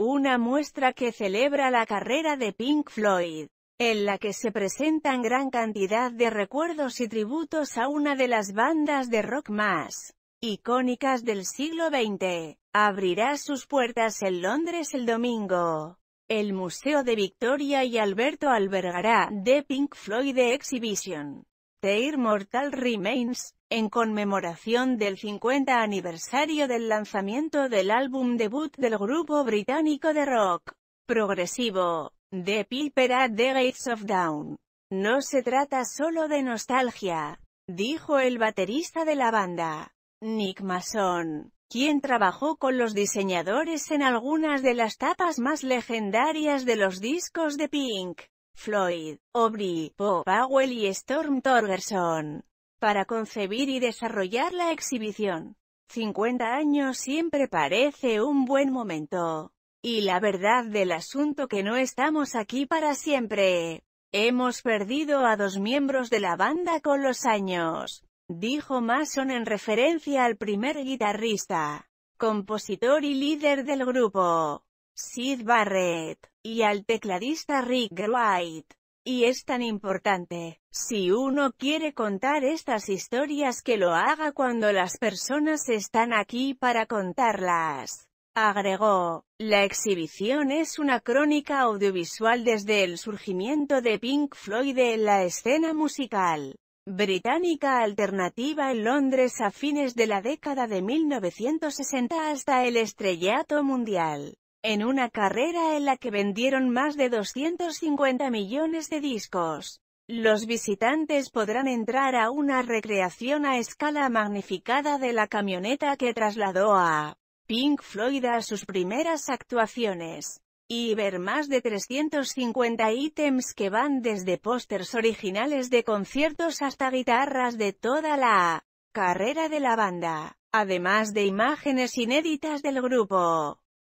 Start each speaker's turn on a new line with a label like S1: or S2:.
S1: una muestra que celebra la carrera de Pink Floyd, en la que se presentan gran cantidad de recuerdos y tributos a una de las bandas de rock más icónicas del siglo XX. Abrirá sus puertas en Londres el domingo. El Museo de Victoria y Alberto albergará The Pink Floyd Exhibition. The Immortal Remains, en conmemoración del 50 aniversario del lanzamiento del álbum debut del grupo británico de rock progresivo, The Piper at the Gates of Down. No se trata solo de nostalgia, dijo el baterista de la banda, Nick Mason, quien trabajó con los diseñadores en algunas de las tapas más legendarias de los discos de Pink. Floyd, Aubrey, Poe Powell y Storm Torgerson, para concebir y desarrollar la exhibición. 50 años siempre parece un buen momento. Y la verdad del asunto que no estamos aquí para siempre. Hemos perdido a dos miembros de la banda con los años, dijo Mason en referencia al primer guitarrista, compositor y líder del grupo. Sid Barrett, y al tecladista Rick Wright. Y es tan importante, si uno quiere contar estas historias que lo haga cuando las personas están aquí para contarlas. Agregó, la exhibición es una crónica audiovisual desde el surgimiento de Pink Floyd en la escena musical británica alternativa en Londres a fines de la década de 1960 hasta el estrellato mundial en una carrera en la que vendieron más de 250 millones de discos. Los visitantes podrán entrar a una recreación a escala magnificada de la camioneta que trasladó a Pink Floyd a sus primeras actuaciones, y ver más de 350 ítems que van desde pósters originales de conciertos hasta guitarras de toda la carrera de la banda, además de imágenes inéditas del grupo.